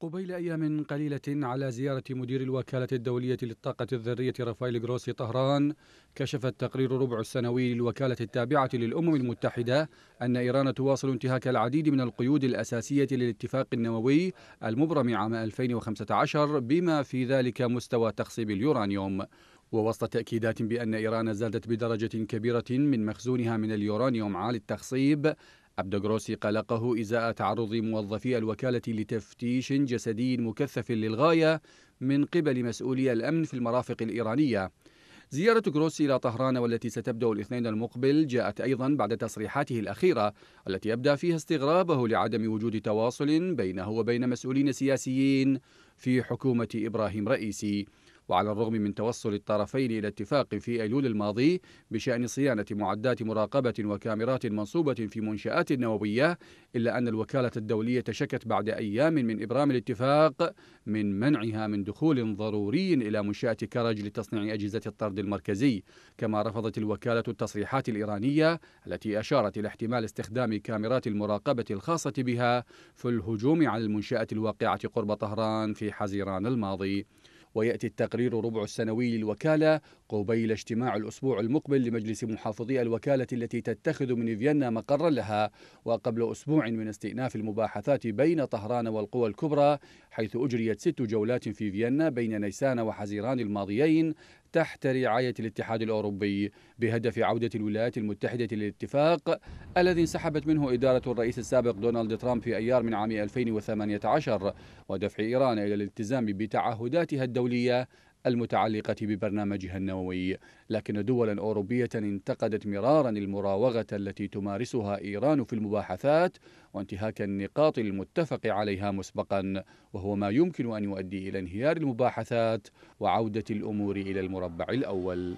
قبيل أيام قليلة على زيارة مدير الوكالة الدولية للطاقة الذرية رافائيل غروسي طهران كشف التقرير الربع السنوي للوكالة التابعة للأمم المتحدة أن إيران تواصل انتهاك العديد من القيود الأساسية للاتفاق النووي المبرم عام 2015 بما في ذلك مستوى تخصيب اليورانيوم ووسط تأكيدات بأن إيران زادت بدرجة كبيرة من مخزونها من اليورانيوم عالي التخصيب عبد جروسي قلقه إزاء تعرض موظفي الوكالة لتفتيش جسدي مكثف للغاية من قبل مسؤولي الأمن في المرافق الإيرانية زيارة جروسي إلى طهران والتي ستبدأ الاثنين المقبل جاءت أيضا بعد تصريحاته الأخيرة التي يبدأ فيها استغرابه لعدم وجود تواصل بينه وبين مسؤولين سياسيين في حكومة إبراهيم رئيسي وعلى الرغم من توصل الطرفين إلى اتفاق في أيلول الماضي بشأن صيانة معدات مراقبة وكاميرات منصوبة في منشآت نووية إلا أن الوكالة الدولية شكت بعد أيام من إبرام الاتفاق من منعها من دخول ضروري إلى منشأة كرج لتصنيع أجهزة الطرد المركزي كما رفضت الوكالة التصريحات الإيرانية التي أشارت إلى احتمال استخدام كاميرات المراقبة الخاصة بها في الهجوم على المنشأة الواقعة قرب طهران في حزيران الماضي ويأتي التقرير ربع السنوي للوكالة قبيل اجتماع الأسبوع المقبل لمجلس محافظي الوكالة التي تتخذ من فيينا مقرا لها وقبل أسبوع من استئناف المباحثات بين طهران والقوى الكبرى حيث أجريت ست جولات في فيينا بين نيسان وحزيران الماضيين تحت رعاية الاتحاد الأوروبي بهدف عودة الولايات المتحدة للاتفاق الذي انسحبت منه إدارة الرئيس السابق دونالد ترامب في أيار من عام 2018 ودفع إيران إلى الالتزام بتعهداتها الدولية المتعلقة ببرنامجها النووي لكن دولا أوروبية انتقدت مرارا المراوغة التي تمارسها إيران في المباحثات وانتهاك النقاط المتفق عليها مسبقا وهو ما يمكن أن يؤدي إلى انهيار المباحثات وعودة الأمور إلى المربع الأول